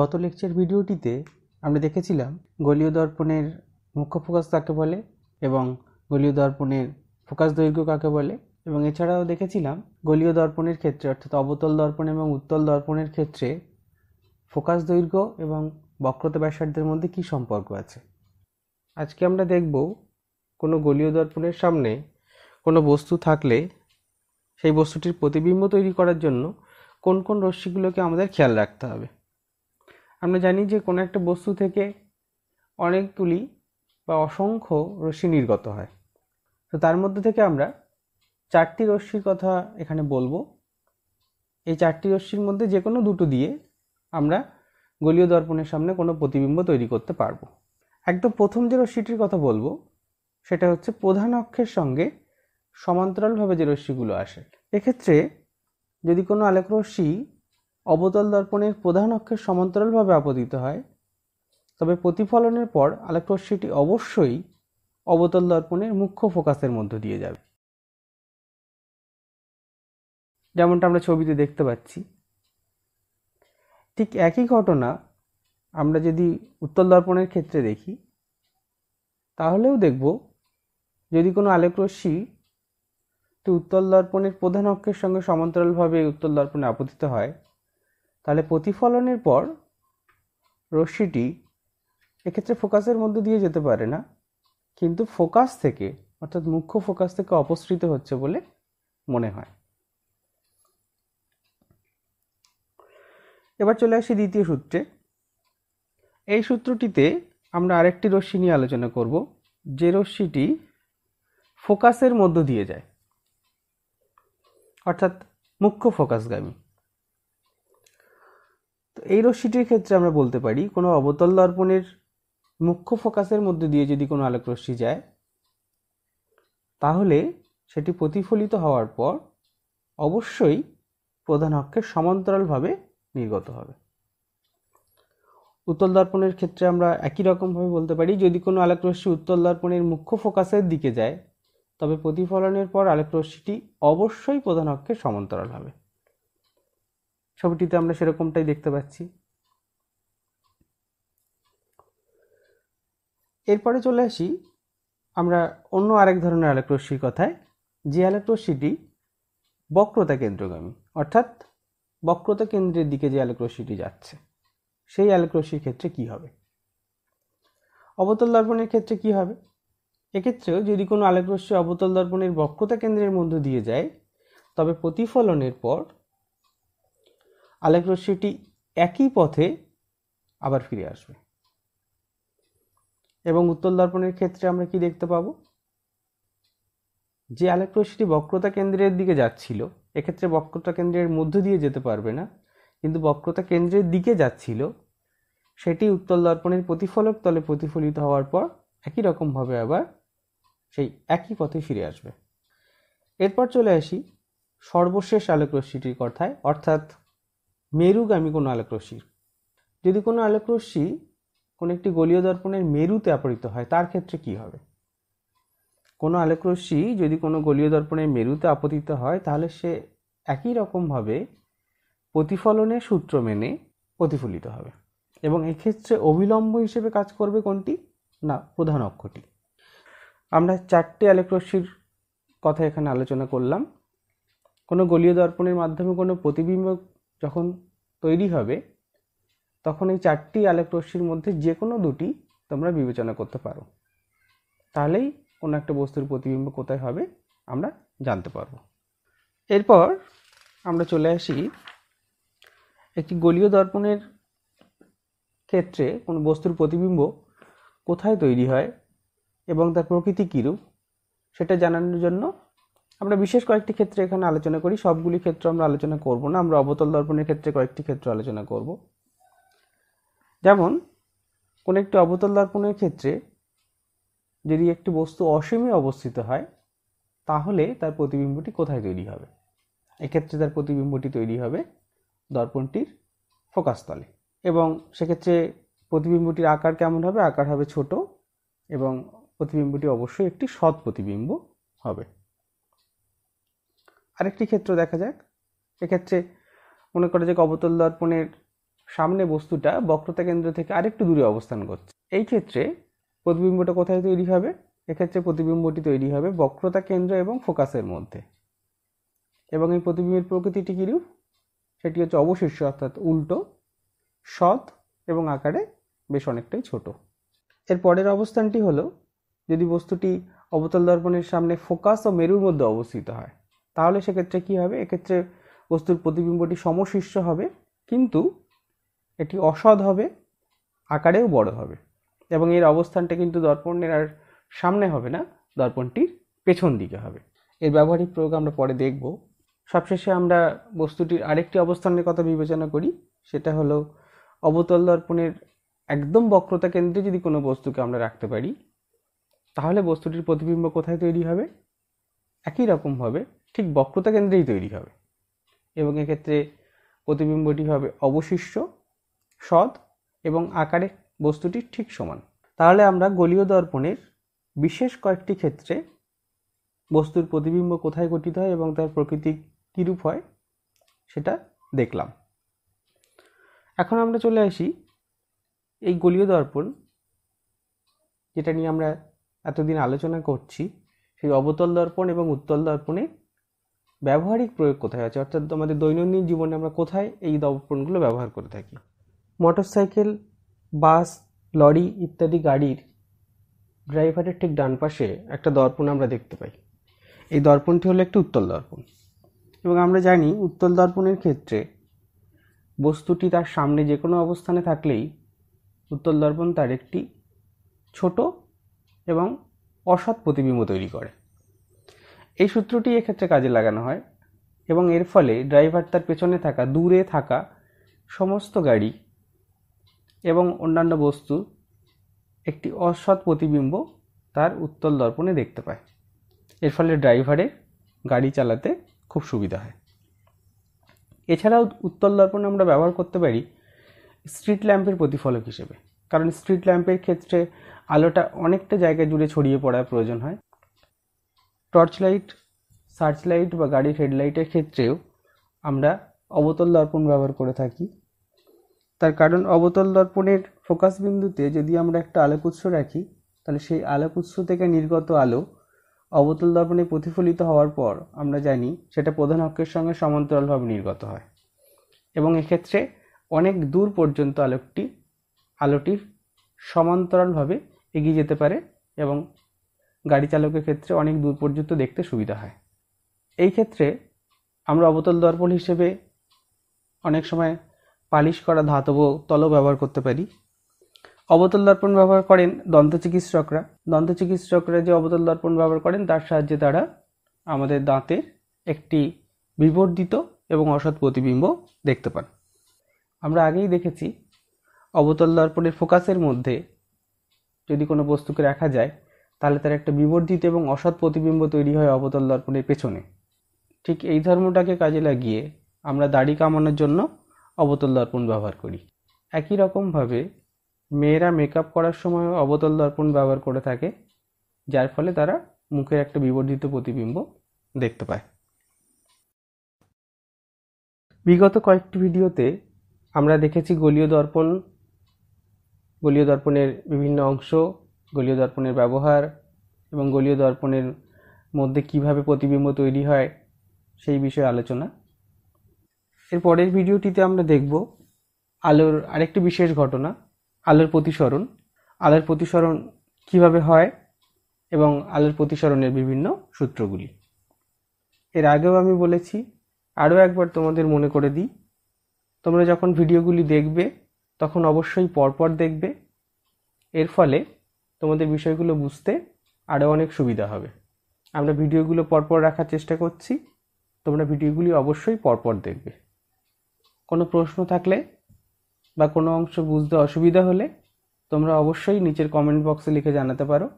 গত লেকচার ভিডিওটিতে আমরা দেখেছিলাম গলীয় দর্পণের মুখ্য ফোকাস কাকে বলে এবং গলীয় দর্পণের ফোকাস দৈর্ঘ্য কাকে বলে এবং এছাড়াও দেখেছিলাম গলীয় দর্পণের ক্ষেত্রে অর্থাৎ অবতল দর্পণ এবং উত্তল দর্পণের ক্ষেত্রে ফোকাস দৈর্ঘ্য এবং বক্রতা ব্যাসার্ধের মধ্যে কি সম্পর্ক আছে আজকে আমরা দেখব কোনো গলীয় দর্পণের সামনে কোনো বস্তু থাকলে সেই বস্তুটির প্রতিবিম্ব তৈরি করার জন্য কোন কোন রশ্মিগুলোকে আমাদের খেয়াল রাখতে হবে আমরা জানি যে কোনো একটা বস্তু থেকে অনেকগুলি বা অসংখ্য রশ্মি নির্গত হয় তো তার মধ্যে থেকে আমরা চারটি রশ্মির কথা এখানে বলবো এই চারটি রশ্মির মধ্যে যে কোনো দুটো দিয়ে আমরা গলীয় দর্পণের সামনে কোনো প্রতিবিম্ব তৈরি করতে পারবো একদম প্রথম যে রশ্মিটির কথা বলবো সেটা হচ্ছে প্রধান অক্ষের সঙ্গে সমান্তরালভাবে যে রশ্মিগুলো আসে এক্ষেত্রে যদি কোনো রশ্মি অবতল দর্পণের প্রধান অক্ষের সমান্তরালভাবে আপতিত হয় তবে প্রতিফলনের পর আলোকরশ্মিটি অবশ্যই অবতল দর্পণের মুখ্য ফোকাসের মধ্য দিয়ে যাবে যেমনটা আমরা ছবিতে দেখতে পাচ্ছি ঠিক একই ঘটনা আমরা যদি উত্তল দর্পণের ক্ষেত্রে দেখি তাহলেও দেখব যদি কোনো আলোকরশ্মি উত্তল দর্পণের প্রধান অক্ষের সঙ্গে সমান্তরালভাবে উত্তল দর্পণে আপতিত হয় তাহলে প্রতিফলনের পর রশ্মিটি এক্ষেত্রে ফোকাসের মধ্যে দিয়ে যেতে পারে না কিন্তু ফোকাস থেকে অর্থাৎ মুখ্য ফোকাস থেকে অপসৃত হচ্ছে বলে মনে হয় এবার চলে আসি দ্বিতীয় সূত্রে এই সূত্রটিতে আমরা আরেকটি রশ্মি নিয়ে আলোচনা করব যে রশ্মিটি ফোকাসের মধ্য দিয়ে যায় অর্থাৎ মুখ্য ফোকাসগামী এই রশ্মিটির ক্ষেত্রে আমরা বলতে পারি কোনো অবতল দর্পণের মুখ্য ফোকাসের মধ্যে দিয়ে যদি কোনো আলোক রশ্মি যায় তাহলে সেটি প্রতিফলিত হওয়ার পর অবশ্যই প্রধান অক্ষের সমান্তরালভাবে নির্গত হবে উত্তল দর্পণের ক্ষেত্রে আমরা একই রকমভাবে বলতে পারি যদি কোনো রশ্মি উত্তল দর্পণের মুখ্য ফোকাসের দিকে যায় তবে প্রতিফলনের পর রশ্মিটি অবশ্যই প্রধান অক্ষের সমান্তরাল হবে ছবিটিতে আমরা সেরকমটাই দেখতে পাচ্ছি এরপরে চলে আসি আমরা অন্য আরেক ধরনের আলোকরশ্মির কথায় যে আলোকরশ্মিটি বক্রতা কেন্দ্রগামী অর্থাৎ বক্রতা কেন্দ্রের দিকে যে আলোকরশ্মিটি যাচ্ছে সেই আলোকরশ্মির ক্ষেত্রে কি হবে অবতল দর্পণের ক্ষেত্রে কি হবে এক্ষেত্রেও যদি কোনো আলোকরশ্মি অবতল দর্পণের বক্রতা কেন্দ্রের মধ্য দিয়ে যায় তবে প্রতিফলনের পর আলোক রশ্মিটি একই পথে আবার ফিরে আসবে এবং উত্তল দর্পণের ক্ষেত্রে আমরা কি দেখতে পাবো যে আলোক রশ্মিটি বক্রতা কেন্দ্রের দিকে যাচ্ছিল এক্ষেত্রে বক্রতা কেন্দ্রের মধ্য দিয়ে যেতে পারবে না কিন্তু বক্রতা কেন্দ্রের দিকে যাচ্ছিল সেটি উত্তল দর্পণের প্রতিফলক তলে প্রতিফলিত হওয়ার পর একই রকমভাবে আবার সেই একই পথে ফিরে আসবে এরপর চলে আসি সর্বশেষ আলোক রশ্মিটির কথায় অর্থাৎ মেরুগামী কোনো আলোক যদি কোনো আলোক রশ্মি কোনো একটি গলীয় দর্পণের মেরুতে আপরিত হয় তার ক্ষেত্রে কি হবে কোনো আলোক রশ্মি যদি কোনো গলীয় দর্পণের মেরুতে আপতিত হয় তাহলে সে একই রকমভাবে প্রতিফলনের সূত্র মেনে প্রতিফলিত হবে এবং এক্ষেত্রে অবিলম্ব হিসেবে কাজ করবে কোনটি না প্রধান অক্ষটি আমরা চারটে আলোকরশ্মির কথা এখানে আলোচনা করলাম কোনো গলীয় দর্পণের মাধ্যমে কোনো প্রতিবিম্ব যখন তৈরি হবে তখন এই চারটি আলোক রশ্মির মধ্যে যে কোনো দুটি তোমরা বিবেচনা করতে পারো তাহলেই কোনো একটা বস্তুর প্রতিবিম্ব কোথায় হবে আমরা জানতে পারবো এরপর আমরা চলে আসি একটি গলীয় দর্পণের ক্ষেত্রে কোনো বস্তুর প্রতিবিম্ব কোথায় তৈরি হয় এবং তার প্রকৃতি কীরূপ সেটা জানানোর জন্য আমরা বিশেষ কয়েকটি ক্ষেত্রে এখানে আলোচনা করি সবগুলি ক্ষেত্র আমরা আলোচনা করব না আমরা অবতল দর্পণের ক্ষেত্রে কয়েকটি ক্ষেত্র আলোচনা করব যেমন কোনো একটি অবতল দর্পণের ক্ষেত্রে যদি একটি বস্তু অসীমে অবস্থিত হয় তাহলে তার প্রতিবিম্বটি কোথায় তৈরি হবে এক্ষেত্রে তার প্রতিবিম্বটি তৈরি হবে দর্পণটির ফোকাসতলে এবং সেক্ষেত্রে প্রতিবিম্বটির আকার কেমন হবে আকার হবে ছোট এবং প্রতিবিম্বটি অবশ্যই একটি সৎ প্রতিবিম্ব হবে আরেকটি ক্ষেত্র দেখা যাক এক্ষেত্রে মনে করে যে অবতল দর্পণের সামনে বস্তুটা বক্রতা কেন্দ্র থেকে আরেকটু দূরে অবস্থান করছে এই ক্ষেত্রে প্রতিবিম্বটা কোথায় তৈরি হবে এক্ষেত্রে প্রতিবিম্বটি তৈরি হবে বক্রতা কেন্দ্র এবং ফোকাসের মধ্যে এবং এই প্রতিবিম্বের প্রকৃতিটি রূপ সেটি হচ্ছে অবশিষ্ট অর্থাৎ উল্টো সৎ এবং আকারে বেশ অনেকটাই ছোট এর পরের অবস্থানটি হলো যদি বস্তুটি অবতল দর্পণের সামনে ফোকাস ও মেরুর মধ্যে অবস্থিত হয় তাহলে সেক্ষেত্রে কি হবে এক্ষেত্রে বস্তুর প্রতিবিম্বটি সমশীর্ষ হবে কিন্তু এটি অসদ হবে আকারেও বড় হবে এবং এর অবস্থানটা কিন্তু দর্পণের আর সামনে হবে না দর্পণটির পেছন দিকে হবে এর ব্যবহারিক প্রয়োগ আমরা পরে দেখব সবশেষে আমরা বস্তুটির আরেকটি অবস্থানের কথা বিবেচনা করি সেটা হলো অবতল দর্পণের একদম বক্রতা কেন্দ্রে যদি কোনো বস্তুকে আমরা রাখতে পারি তাহলে বস্তুটির প্রতিবিম্ব কোথায় তৈরি হবে একই রকমভাবে ঠিক বক্রতা কেন্দ্রেই তৈরি হবে এবং এক্ষেত্রে প্রতিবিম্বটি হবে অবশিষ্ট সৎ এবং আকারে বস্তুটি ঠিক সমান তাহলে আমরা গলীয় দর্পণের বিশেষ কয়েকটি ক্ষেত্রে বস্তুর প্রতিবিম্ব কোথায় গঠিত হয় এবং তার প্রকৃতি কীরূপ হয় সেটা দেখলাম এখন আমরা চলে আসি এই গলীয় দর্পণ যেটা নিয়ে আমরা এতদিন আলোচনা করছি সেই অবতল দর্পণ এবং উত্তল দর্পণে ব্যবহারিক প্রয়োগ কোথায় আছে অর্থাৎ আমাদের দৈনন্দিন জীবনে আমরা কোথায় এই দর্পণগুলো ব্যবহার করে থাকি মোটরসাইকেল বাস লরি ইত্যাদি গাড়ির ড্রাইভারের ঠিক ডান পাশে একটা দর্পণ আমরা দেখতে পাই এই দর্পণটি হলো একটি উত্তল দর্পণ এবং আমরা জানি উত্তল দর্পণের ক্ষেত্রে বস্তুটি তার সামনে যে কোনো অবস্থানে থাকলেই উত্তল দর্পণ তার একটি ছোট এবং অসৎ প্রতিবিম্ব তৈরি করে এই সূত্রটি এক্ষেত্রে কাজে লাগানো হয় এবং এর ফলে ড্রাইভার তার পেছনে থাকা দূরে থাকা সমস্ত গাড়ি এবং অন্যান্য বস্তু একটি অসৎ প্রতিবিম্ব তার উত্তল দর্পণে দেখতে পায় এর ফলে ড্রাইভারের গাড়ি চালাতে খুব সুবিধা হয় এছাড়াও উত্তল দর্পণ আমরা ব্যবহার করতে পারি স্ট্রিট ল্যাম্পের প্রতিফলক হিসেবে কারণ স্ট্রিট ল্যাম্পের ক্ষেত্রে আলোটা অনেকটা জায়গা জুড়ে ছড়িয়ে পড়ার প্রয়োজন হয় টর্চ লাইট সার্চ লাইট বা গাড়ির হেডলাইটের ক্ষেত্রেও আমরা অবতল দর্পণ ব্যবহার করে থাকি তার কারণ অবতল দর্পণের ফোকাস বিন্দুতে যদি আমরা একটা আলোক উৎস রাখি তাহলে সেই আলোক উৎস থেকে নির্গত আলো অবতল দর্পণে প্রতিফলিত হওয়ার পর আমরা জানি সেটা প্রধান অক্ষের সঙ্গে সমান্তরালভাবে নির্গত হয় এবং এক্ষেত্রে অনেক দূর পর্যন্ত আলোকটি আলোটির সমান্তরালভাবে এগিয়ে যেতে পারে এবং গাড়ি চালকের ক্ষেত্রে অনেক দূর পর্যন্ত দেখতে সুবিধা হয় এই ক্ষেত্রে আমরা অবতল দর্পণ হিসেবে অনেক সময় পালিশ করা ধাতব তলও ব্যবহার করতে পারি অবতল দর্পণ ব্যবহার করেন দন্ত চিকিৎসকরা দন্ত চিকিৎসকরা যে অবতল দর্পণ ব্যবহার করেন তার সাহায্যে তারা আমাদের দাঁতের একটি বিবর্ধিত এবং অসৎ প্রতিবিম্ব দেখতে পান আমরা আগেই দেখেছি অবতল দর্পণের ফোকাসের মধ্যে যদি কোনো বস্তুকে রাখা যায় তাহলে তার একটা বিবর্ধিত এবং অসৎ প্রতিবিম্ব তৈরি হয় অবতল দর্পণের পেছনে ঠিক এই ধর্মটাকে কাজে লাগিয়ে আমরা দাড়ি কামানোর জন্য অবতল দর্পণ ব্যবহার করি একই রকমভাবে মেয়েরা মেকআপ করার সময় অবতল দর্পণ ব্যবহার করে থাকে যার ফলে তারা মুখের একটা বিবর্ধিত প্রতিবিম্ব দেখতে পায় বিগত কয়েকটি ভিডিওতে আমরা দেখেছি গলীয় দর্পণ গলীয় দর্পণের বিভিন্ন অংশ গলীয় দর্পণের ব্যবহার এবং গলীয় দর্পণের মধ্যে কিভাবে প্রতিবিম্ব তৈরি হয় সেই বিষয়ে আলোচনা এর পরের ভিডিওটিতে আমরা দেখব আলোর আরেকটি বিশেষ ঘটনা আলোর প্রতিসরণ আলোর প্রতিসরণ কিভাবে হয় এবং আলোর প্রতিসরণের বিভিন্ন সূত্রগুলি এর আগেও আমি বলেছি আরও একবার তোমাদের মনে করে দিই তোমরা যখন ভিডিওগুলি দেখবে তখন অবশ্যই পরপর দেখবে এর ফলে তোমাদের বিষয়গুলো বুঝতে আরও অনেক সুবিধা হবে আমরা ভিডিওগুলো পরপর রাখার চেষ্টা করছি তোমরা ভিডিওগুলি অবশ্যই পরপর দেখবে কোনো প্রশ্ন থাকলে বা কোনো অংশ বুঝতে অসুবিধা হলে তোমরা অবশ্যই নিচের কমেন্ট বক্সে লিখে জানাতে পারো